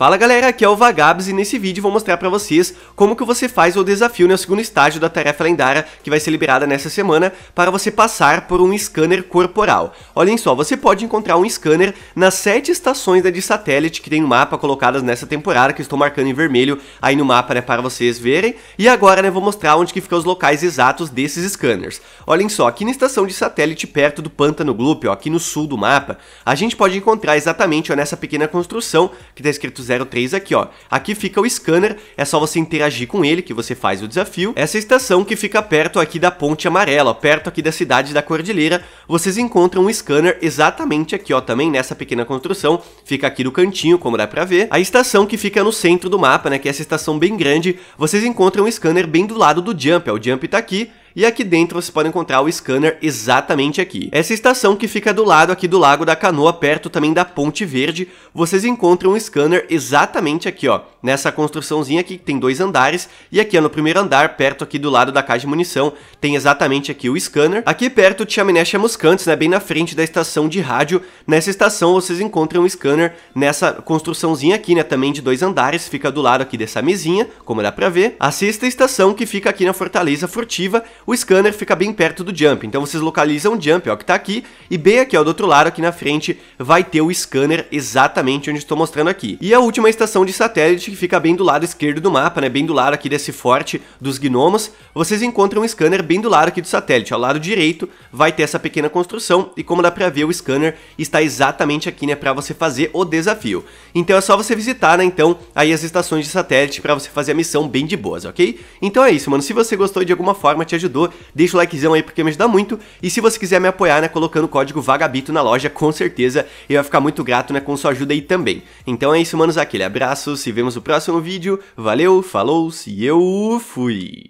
Fala galera, aqui é o Vagabs e nesse vídeo vou mostrar pra vocês como que você faz o desafio no né, segundo estágio da tarefa lendária que vai ser liberada nessa semana para você passar por um scanner corporal. Olhem só, você pode encontrar um scanner nas sete estações da né, de satélite que tem no mapa colocadas nessa temporada, que estou marcando em vermelho aí no mapa né, para vocês verem. E agora né, vou mostrar onde que ficam os locais exatos desses scanners. Olhem só, aqui na estação de satélite perto do Pântano Gloop, ó, aqui no sul do mapa, a gente pode encontrar exatamente ó, nessa pequena construção que está escrito 03 aqui, ó. Aqui fica o scanner, é só você interagir com ele que você faz o desafio. Essa estação que fica perto aqui da ponte amarela, ó, perto aqui da cidade da Cordilheira, vocês encontram um scanner exatamente aqui, ó, também nessa pequena construção, fica aqui no cantinho, como dá pra ver. A estação que fica no centro do mapa, né, que é essa estação bem grande, vocês encontram um scanner bem do lado do jump, ó, o jump tá aqui, e aqui dentro você pode encontrar o scanner exatamente aqui. Essa estação que fica do lado aqui do Lago da Canoa, perto também da Ponte Verde, vocês encontram o scanner exatamente aqui, ó nessa construçãozinha aqui, que tem dois andares, e aqui no primeiro andar, perto aqui do lado da caixa de munição, tem exatamente aqui o scanner. Aqui perto o Chaminé Chamuscantes, né, bem na frente da estação de rádio, nessa estação vocês encontram o scanner nessa construçãozinha aqui, né, também de dois andares, fica do lado aqui dessa mesinha, como dá pra ver. A sexta estação que fica aqui na Fortaleza Furtiva, o scanner fica bem perto do jump, então vocês localizam o jump, ó, que tá aqui, e bem aqui, ó, do outro lado, aqui na frente, vai ter o scanner exatamente onde estou mostrando aqui. E a última estação de satélite que fica bem do lado esquerdo do mapa, né, bem do lado aqui desse forte dos gnomos, vocês encontram um scanner bem do lado aqui do satélite. Ao lado direito vai ter essa pequena construção e como dá pra ver, o scanner está exatamente aqui, né, pra você fazer o desafio. Então é só você visitar, né, então, aí as estações de satélite pra você fazer a missão bem de boas, ok? Então é isso, mano, se você gostou de alguma forma, te ajudou, deixa o likezão aí porque me ajuda muito e se você quiser me apoiar, né, colocando o código VAGABITO na loja, com certeza eu ia ficar muito grato, né, com sua ajuda aí também. Então é isso, manos, aquele abraço, se vemos nosso próximo vídeo. Valeu, falou-se, eu fui!